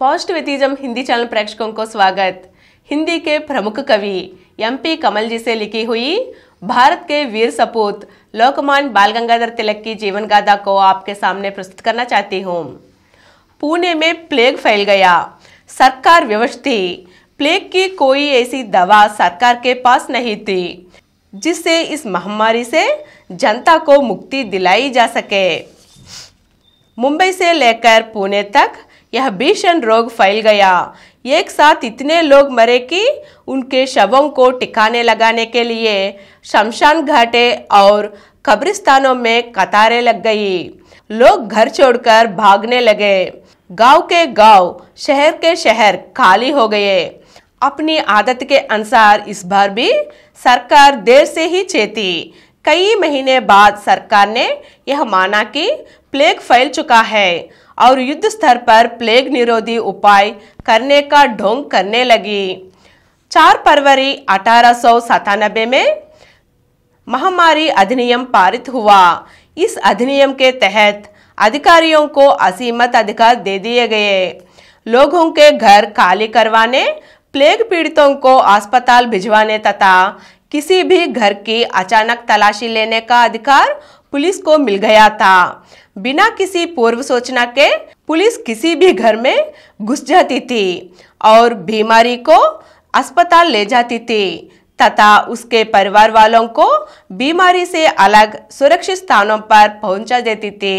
Positivism Hindi channel प्रेक्षकों को स्वागत हिंदी के प्रमुख कवि एमपी कमल जी से लिखी हुई भारत के वीर सपूत लोकमान बाल गंगाधर तिलक की जीवन गाथा को आपके सामने प्रस्तुत करना चाहती हूँ पुणे में प्लेग फैल गया सरकार व्यवस्थी प्लेग की कोई ऐसी दवा सरकार के पास नहीं थी जिससे इस महामारी से जनता को मुक्ति दिलाई जा सके मुंबई से लेकर पुणे तक यह भीषण रोग फैल गया एक साथ इतने लोग मरे कि उनके शवों को टिकाने लगाने के लिए शमशान घाटे और कब्रिस्तानों में कतारें लग गई लोग घर छोड़कर भागने लगे गांव के गांव, शहर के शहर खाली हो गए अपनी आदत के अनुसार इस बार भी सरकार देर से ही चेती कई महीने बाद सरकार ने यह माना कि प्लेग फैल चुका है और युद्ध स्तर पर प्लेग निरोधी उपाय करने का ढोंग करने लगी चार फरवरी अठारह में महामारी अधिनियम पारित हुआ इस अधिनियम के तहत अधिकारियों को असीमत अधिकार दे दिए गए लोगों के घर खाली करवाने प्लेग पीड़ितों को अस्पताल भिजवाने तथा किसी भी घर की अचानक तलाशी लेने का अधिकार पुलिस को मिल गया था बिना किसी पूर्व सोचना के पुलिस किसी भी घर में घुस जाती थी और बीमारी को अस्पताल ले जाती थी तथा उसके परिवार वालों को बीमारी से अलग सुरक्षित स्थानों पर पहुंचा देती थी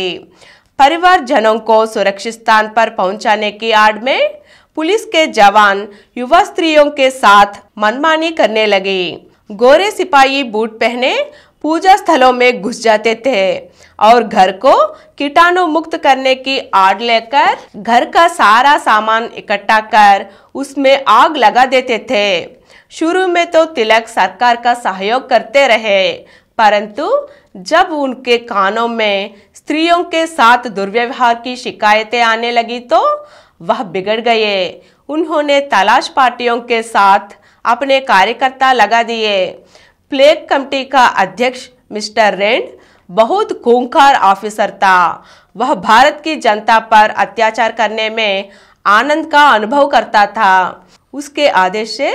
परिवार जनों को सुरक्षित स्थान पर पहुंचाने की आड़ में पुलिस के जवान युवा स्त्रियों के साथ मनमानी करने लगे गोरे सिपाही बूट पहने पूजा स्थलों में घुस जाते थे और घर को कीटाणु मुक्त करने की आड़ लेकर घर का सारा सामान इकट्ठा कर उसमें आग लगा देते थे शुरू में तो तिलक सरकार का सहयोग करते रहे परंतु जब उनके कानों में स्त्रियों के साथ दुर्व्यवहार की शिकायतें आने लगी तो वह बिगड़ गए उन्होंने तलाश पार्टियों के साथ अपने कार्यकर्ता लगा दिए प्लेग कमटी का अध्यक्ष मिस्टर रेंड बहुत खूंखार ऑफिसर था वह भारत की जनता पर अत्याचार करने में आनंद का अनुभव करता था उसके आदेश से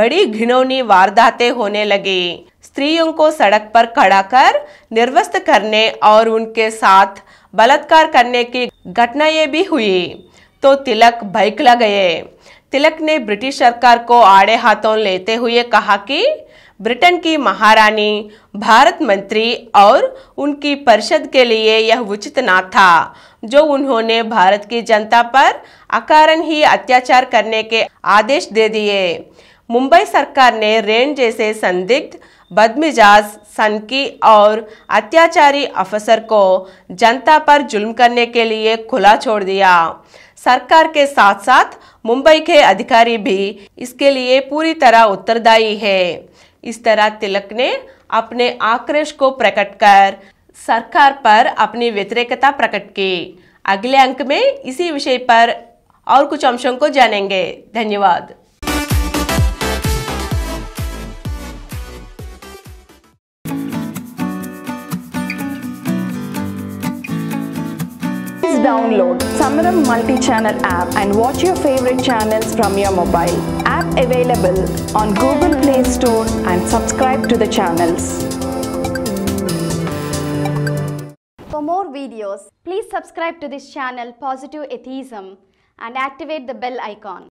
बड़ी घिनौनी वारदातें होने लगी स्त्रियों को सड़क पर खड़ा कर निर्वस्त करने और उनके साथ बलात्कार करने की घटनाएं भी हुई तो तिलक भयकला गए तिलक ने ब्रिटिश सरकार को आड़े हाथों लेते हुए कहा कि ब्रिटेन की महारानी भारत मंत्री और उनकी परिषद के लिए यह उचित ना था जो उन्होंने भारत की जनता पर अकारण ही अत्याचार करने के आदेश दे दिए मुंबई सरकार ने रेन जैसे संदिग्ध बदमिजाज सनकी और अत्याचारी अफसर को जनता पर जुल्म करने के लिए खुला छोड़ दिया सरकार के साथ साथ मुंबई के अधिकारी भी इसके लिए पूरी तरह उत्तरदायी है इस तरह तिलक ने अपने आक्रोश को प्रकट कर सरकार पर अपनी व्यतिरेकता प्रकट की अगले अंक में इसी विषय पर और कुछ अंशों को जानेंगे धन्यवाद download Samaram multi-channel app and watch your favorite channels from your mobile. app available on Google Play Store and subscribe to the channels. For more videos, please subscribe to this channel Positive Atheism and activate the bell icon.